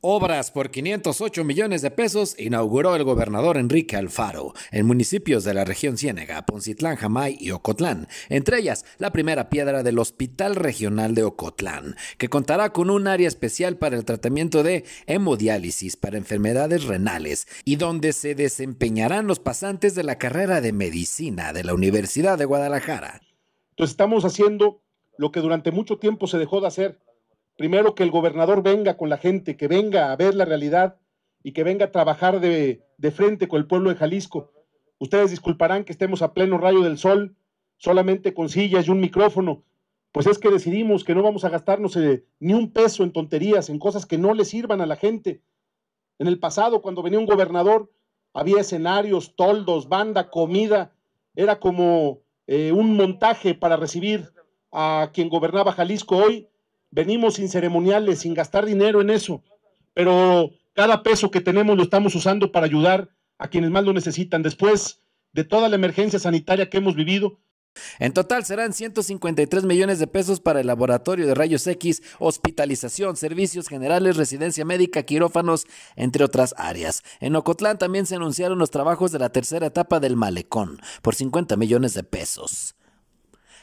Obras por 508 millones de pesos inauguró el gobernador Enrique Alfaro en municipios de la región Ciénega, Poncitlán, Jamay y Ocotlán, entre ellas la primera piedra del Hospital Regional de Ocotlán, que contará con un área especial para el tratamiento de hemodiálisis para enfermedades renales y donde se desempeñarán los pasantes de la carrera de medicina de la Universidad de Guadalajara. estamos haciendo lo que durante mucho tiempo se dejó de hacer Primero que el gobernador venga con la gente, que venga a ver la realidad y que venga a trabajar de, frente con el pueblo de Jalisco. Ustedes disculparán que estemos a pleno rayo del sol, solamente con sillas y un micrófono. Pues es que decidimos que no vamos a gastarnos eh, ni un peso en tonterías, en cosas que no le sirvan a la gente. En el pasado, cuando venía un gobernador, había escenarios, toldos, banda, comida. Era como eh, un montaje para recibir a quien gobernaba Jalisco hoy venimos sin ceremoniales, sin gastar dinero en eso, pero cada peso que tenemos lo estamos usando para ayudar a quienes más lo necesitan después de toda la emergencia sanitaria que hemos vivido. En total serán 153 millones de pesos para el laboratorio de rayos X, hospitalización, servicios generales, residencia médica, quirófanos, entre otras áreas. En Ocotlán también se anunciaron los trabajos de la tercera etapa del malecón por 50 millones de pesos.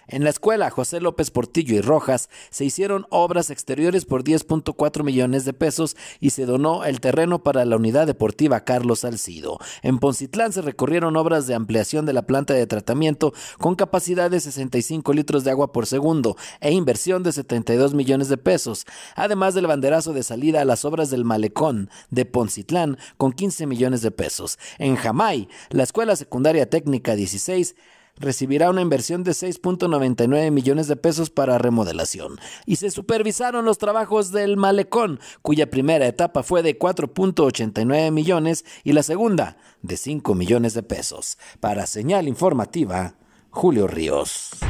En la escuela José López Portillo y Rojas se hicieron obras exteriores por 10.4 millones de pesos y se donó el terreno para la unidad deportiva Carlos Salcido. En Poncitlán se recorrieron obras de ampliación de la planta de tratamiento con capacidad de 65 litros de agua por segundo e inversión de 72 millones de pesos, además del banderazo de salida a las obras del malecón de Poncitlán con 15 millones de pesos. En Jamay, la escuela secundaria técnica 16 recibirá una inversión de 6.99 millones de pesos para remodelación. Y se supervisaron los trabajos del malecón, cuya primera etapa fue de 4.89 millones y la segunda de 5 millones de pesos. Para señal informativa, Julio Ríos.